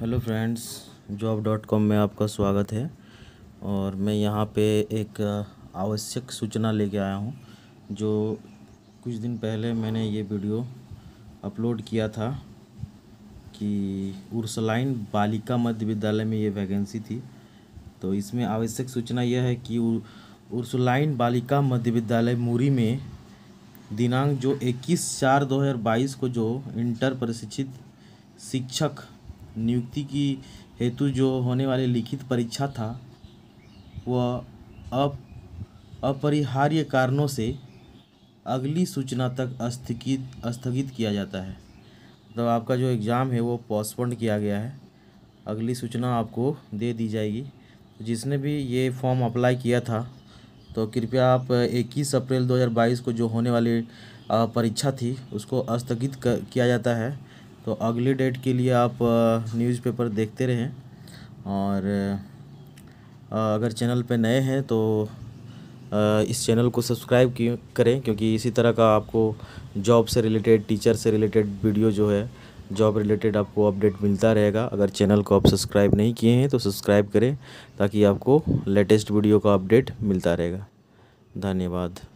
hello friends job dot com में आपका स्वागत है और मैं यहाँ पे एक आवश्यक सूचना लेके आया हूँ जो कुछ दिन पहले मैंने ये वीडियो अपलोड किया था कि उर्सलाइन बालिका मध्य विद्यालय में ये वैकेंसी थी तो इसमें आवश्यक सूचना यह है कि उर्सलाइन बालिका मध्य विद्यालय मूरी में दिनांक जो 21 चार 2022 को जो इंटर प्रशिक्षित शिक्षक नियुक्ति की हेतु जो होने वाली लिखित परीक्षा था वह अप अपरिहार्य कारणों से अगली सूचना तक स्थगित स्थगित किया जाता है मतलब आपका जो एग्ज़ाम है वो पोस्टपोन्ड किया गया है अगली सूचना आपको दे दी जाएगी जिसने भी ये फॉर्म अप्लाई किया था तो कृपया आप 21 अप्रैल 2022 को जो होने वाली परीक्षा थी उसको स्थगित किया जाता है तो अगले डेट के लिए आप न्यूज़पेपर देखते रहें और अगर चैनल पे नए हैं तो इस चैनल को सब्सक्राइब करें क्योंकि इसी तरह का आपको जॉब से रिलेटेड टीचर से रिलेटेड वीडियो जो है जॉब रिलेटेड आपको अपडेट मिलता रहेगा अगर चैनल को आप सब्सक्राइब नहीं किए हैं तो सब्सक्राइब करें ताकि आपको लेटेस्ट वीडियो का अपडेट मिलता रहेगा धन्यवाद